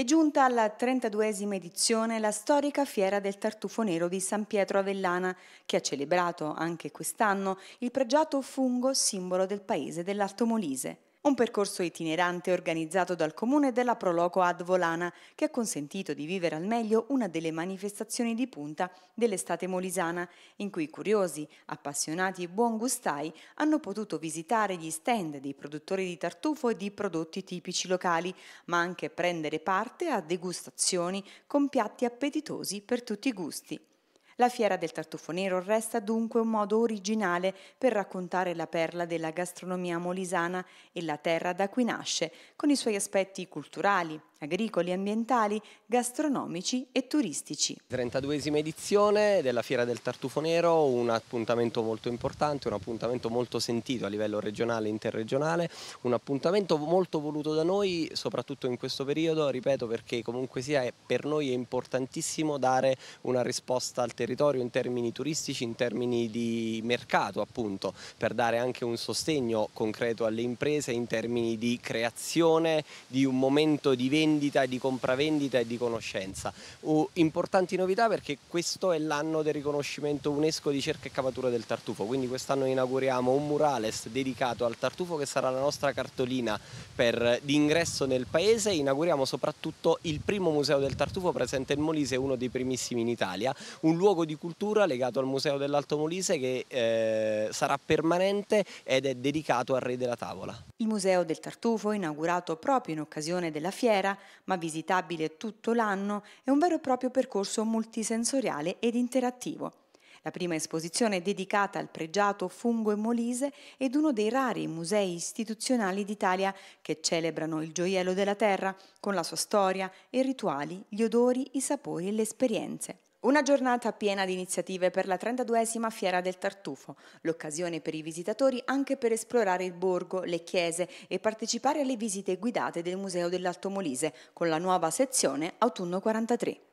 È giunta alla 32esima edizione la storica fiera del tartufo nero di San Pietro Avellana, che ha celebrato anche quest'anno il pregiato fungo simbolo del paese dell'Alto Molise. Un percorso itinerante organizzato dal comune della Proloco Ad Volana che ha consentito di vivere al meglio una delle manifestazioni di punta dell'estate molisana in cui curiosi, appassionati e buon gustai hanno potuto visitare gli stand dei produttori di tartufo e di prodotti tipici locali ma anche prendere parte a degustazioni con piatti appetitosi per tutti i gusti. La Fiera del Tartufo Nero resta dunque un modo originale per raccontare la perla della gastronomia molisana e la terra da cui nasce, con i suoi aspetti culturali, agricoli, ambientali, gastronomici e turistici. 32esima edizione della Fiera del Tartufo Nero, un appuntamento molto importante, un appuntamento molto sentito a livello regionale e interregionale, un appuntamento molto voluto da noi, soprattutto in questo periodo, ripeto perché comunque sia per noi è importantissimo dare una risposta al territorio in termini turistici, in termini di mercato appunto, per dare anche un sostegno concreto alle imprese in termini di creazione di un momento di vendita vendita e di compravendita e di conoscenza. Uh, importanti novità perché questo è l'anno del riconoscimento UNESCO di cerca e cavatura del tartufo, quindi quest'anno inauguriamo un murales dedicato al tartufo che sarà la nostra cartolina per l'ingresso nel paese, inauguriamo soprattutto il primo museo del tartufo presente in Molise, uno dei primissimi in Italia, un luogo di cultura legato al museo dell'Alto Molise che eh, sarà permanente ed è dedicato al re della tavola. Il museo del tartufo, inaugurato proprio in occasione della fiera, ma visitabile tutto l'anno, è un vero e proprio percorso multisensoriale ed interattivo. La prima esposizione è dedicata al pregiato fungo e Molise ed uno dei rari musei istituzionali d'Italia che celebrano il gioiello della terra con la sua storia e rituali, gli odori, i sapori e le esperienze. Una giornata piena di iniziative per la 32esima Fiera del Tartufo, l'occasione per i visitatori anche per esplorare il borgo, le chiese e partecipare alle visite guidate del Museo dell'Alto Molise con la nuova sezione Autunno 43.